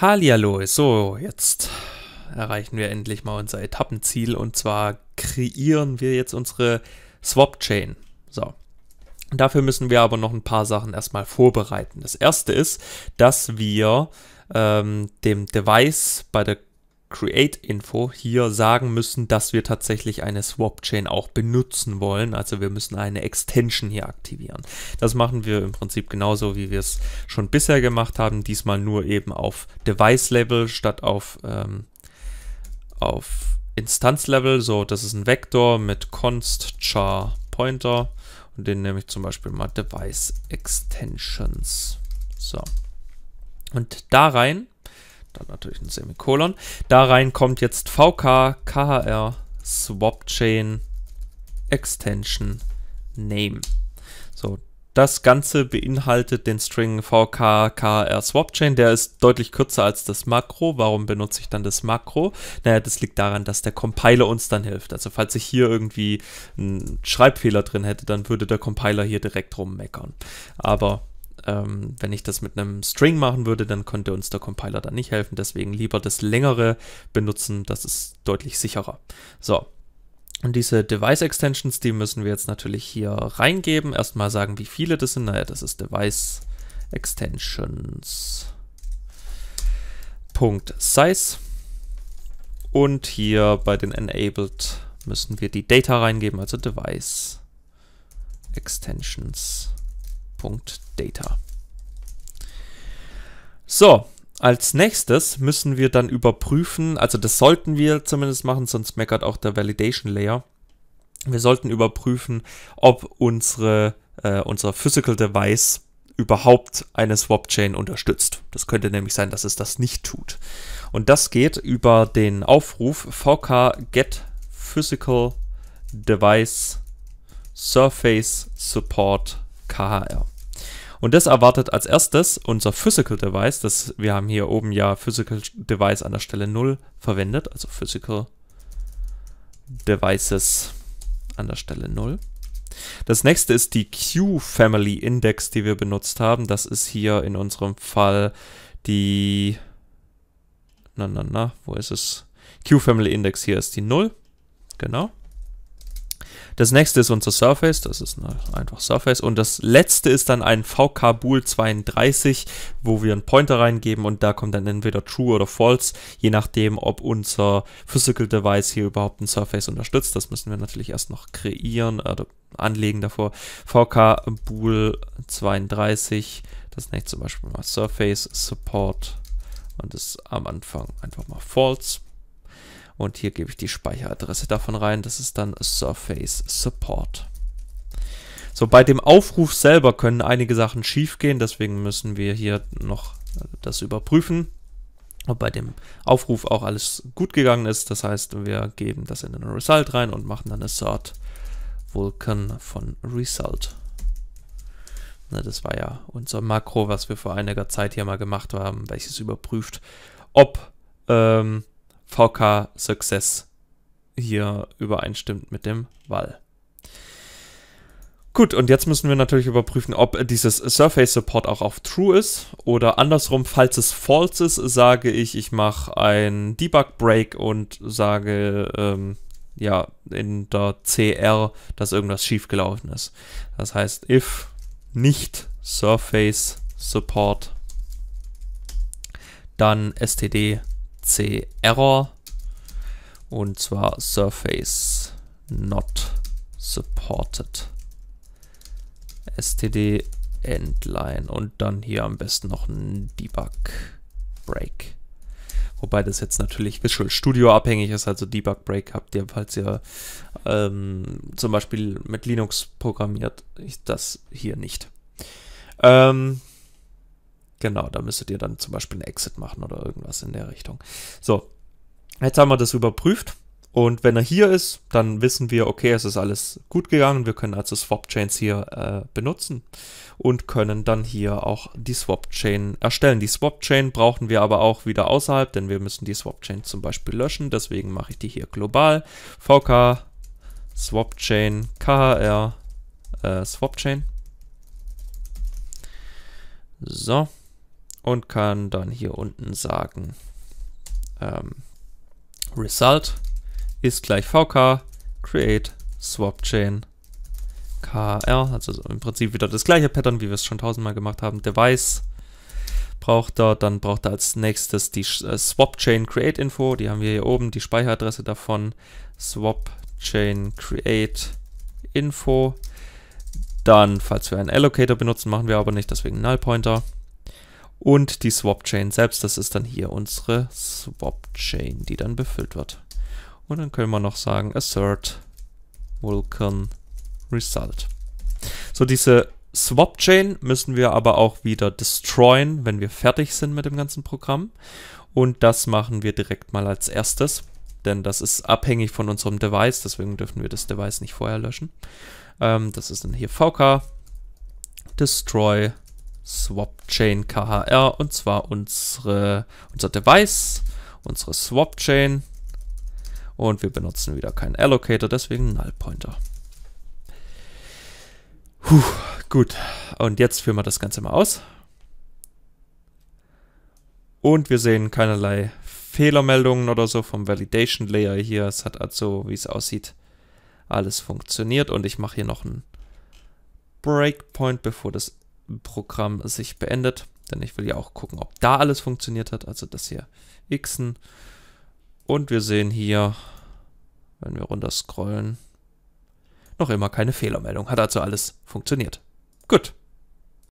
Hallihallo, so, jetzt erreichen wir endlich mal unser Etappenziel und zwar kreieren wir jetzt unsere Swap Chain. So. Dafür müssen wir aber noch ein paar Sachen erstmal vorbereiten. Das erste ist, dass wir ähm, dem Device bei der Create-Info hier sagen müssen, dass wir tatsächlich eine Swap-Chain auch benutzen wollen. Also wir müssen eine Extension hier aktivieren. Das machen wir im Prinzip genauso, wie wir es schon bisher gemacht haben. Diesmal nur eben auf Device-Level statt auf, ähm, auf Instanz-Level. So, das ist ein Vektor mit const char pointer und den nehme ich zum Beispiel mal Device Extensions. So. Und da rein dann natürlich ein Semikolon. Da rein kommt jetzt VK KHR Swap Extension Name. So, das Ganze beinhaltet den String VKKR SwapChain. Der ist deutlich kürzer als das Makro. Warum benutze ich dann das Makro? Naja, das liegt daran, dass der Compiler uns dann hilft. Also falls ich hier irgendwie einen Schreibfehler drin hätte, dann würde der Compiler hier direkt rummeckern. Aber ähm, wenn ich das mit einem String machen würde, dann könnte uns der Compiler da nicht helfen. Deswegen lieber das längere benutzen, das ist deutlich sicherer. So. Und diese Device Extensions, die müssen wir jetzt natürlich hier reingeben. Erstmal sagen, wie viele das sind. Naja, das ist Device Extensions. Punkt Size. Und hier bei den Enabled müssen wir die Data reingeben, also Device Extensions. Data. So, als nächstes müssen wir dann überprüfen, also das sollten wir zumindest machen, sonst meckert auch der Validation Layer. Wir sollten überprüfen, ob unsere, äh, unser Physical Device überhaupt eine Swap Chain unterstützt. Das könnte nämlich sein, dass es das nicht tut. Und das geht über den Aufruf vk get physical device surface support khr. Und das erwartet als erstes unser Physical Device. Das, wir haben hier oben ja Physical Device an der Stelle 0 verwendet, also Physical Devices an der Stelle 0. Das nächste ist die Q-Family Index, die wir benutzt haben. Das ist hier in unserem Fall die... Na, na, na, wo ist es? Q-Family Index hier ist die 0. Genau. Das nächste ist unser Surface, das ist ne, einfach Surface. Und das letzte ist dann ein VK Bool 32, wo wir einen Pointer reingeben und da kommt dann entweder True oder False, je nachdem, ob unser Physical Device hier überhaupt ein Surface unterstützt. Das müssen wir natürlich erst noch kreieren äh, oder anlegen davor. VK Bool 32, das nächste zum Beispiel mal Surface Support und das am Anfang einfach mal False. Und hier gebe ich die Speicheradresse davon rein. Das ist dann Surface Support. So, bei dem Aufruf selber können einige Sachen schiefgehen, deswegen müssen wir hier noch das überprüfen. Ob bei dem Aufruf auch alles gut gegangen ist. Das heißt, wir geben das in den Result rein und machen dann Assert Vulkan von Result. Na, ne, das war ja unser Makro, was wir vor einiger Zeit hier mal gemacht haben, welches überprüft, ob ähm, VK Success hier übereinstimmt mit dem Wall. Gut, und jetzt müssen wir natürlich überprüfen, ob dieses Surface Support auch auf True ist oder andersrum, falls es False ist, sage ich, ich mache ein Debug Break und sage ähm, ja in der CR, dass irgendwas schiefgelaufen ist. Das heißt, if nicht Surface Support, dann std C Error und zwar Surface not supported. STD Endline und dann hier am besten noch ein Debug Break. Wobei das jetzt natürlich Visual Studio abhängig ist, also Debug Break habt ihr, falls ihr ähm, zum Beispiel mit Linux programmiert, ich, das hier nicht. Ähm, Genau, da müsstet ihr dann zum Beispiel einen Exit machen oder irgendwas in der Richtung. So, jetzt haben wir das überprüft. Und wenn er hier ist, dann wissen wir, okay, es ist alles gut gegangen. Wir können also Swap-Chains hier äh, benutzen und können dann hier auch die Swap-Chain erstellen. Die Swap-Chain brauchen wir aber auch wieder außerhalb, denn wir müssen die Swap-Chain zum Beispiel löschen. Deswegen mache ich die hier global. VK Swap-Chain KHR äh, Swap-Chain. So und kann dann hier unten sagen ähm, Result ist gleich VK create SwapChain KR, also im Prinzip wieder das gleiche Pattern, wie wir es schon tausendmal gemacht haben, Device braucht er, dann braucht er als nächstes die äh, Swap Create Info, die haben wir hier oben, die Speicheradresse davon, SwapChain Create Info, dann, falls wir einen Allocator benutzen, machen wir aber nicht, deswegen Null Pointer und die Swap Chain selbst. Das ist dann hier unsere Swap Chain, die dann befüllt wird. Und dann können wir noch sagen assert Vulkan result. So, diese Swap Chain müssen wir aber auch wieder destroyen, wenn wir fertig sind mit dem ganzen Programm. Und das machen wir direkt mal als erstes, denn das ist abhängig von unserem Device, deswegen dürfen wir das Device nicht vorher löschen. Ähm, das ist dann hier VK destroy Swapchain KHR und zwar unsere, unser Device, unsere Swapchain und wir benutzen wieder keinen Allocator, deswegen Null Pointer. Puh, gut. Und jetzt führen wir das Ganze mal aus. Und wir sehen keinerlei Fehlermeldungen oder so vom Validation Layer hier. Es hat also, wie es aussieht, alles funktioniert. Und ich mache hier noch einen Breakpoint, bevor das Programm sich beendet. Denn ich will ja auch gucken, ob da alles funktioniert hat. Also das hier xen. Und wir sehen hier, wenn wir runter scrollen, noch immer keine Fehlermeldung. Hat also alles funktioniert. Gut.